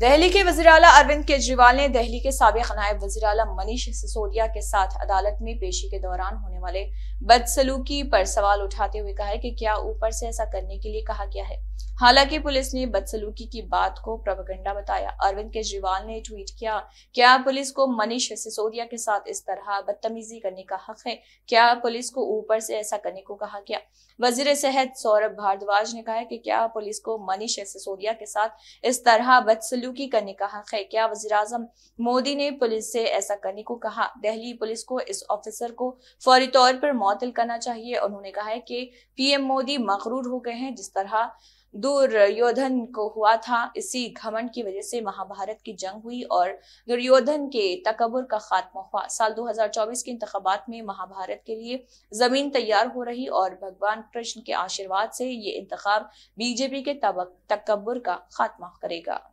दिल्ली के वजी अला अरविंद केजरीवाल ने दिल्ली के सबक नायब वजी अला मनीष सिसोदिया के साथ अदालत में पेशी के दौरान होने वाले बदसलूकी पर सवाल उठाते हुए कहा है कि क्या ऊपर से ऐसा करने के लिए कहा गया है हालांकि पुलिस ने बदसलूकी की बात को प्रवगंडा बताया अरविंद केजरीवाल ने ट्वीट किया क्या पुलिस को मनीष सिसोदिया के साथ इस तरह बदतमीजी करने का हक है क्या पुलिस को ऊपर से ऐसा करने को कहा गया वजीर सेहत सौरभ भारद्वाज ने कहा कि क्या पुलिस को मनीष सिसोदिया के साथ इस तरह बदसलू सलूकी करने का हक है क्या वजी मोदी ने पुलिस से ऐसा करने को कहा दहली पुलिस को इस ऑफिसर को फौरी तौर पर मुतल करना चाहिए उन्होंने कहा है कि पीएम मोदी मकरूर हो गए हैं जिस तरह दुर्योधन को हुआ था इसी घमंड की वजह से महाभारत की जंग हुई और दुर्योधन के तकबर का खात्मा हुआ साल 2024 के इंतबात में महाभारत के लिए जमीन तैयार हो रही और भगवान कृष्ण के आशीर्वाद से ये इंतखब बीजेपी के तकबर का खात्मा करेगा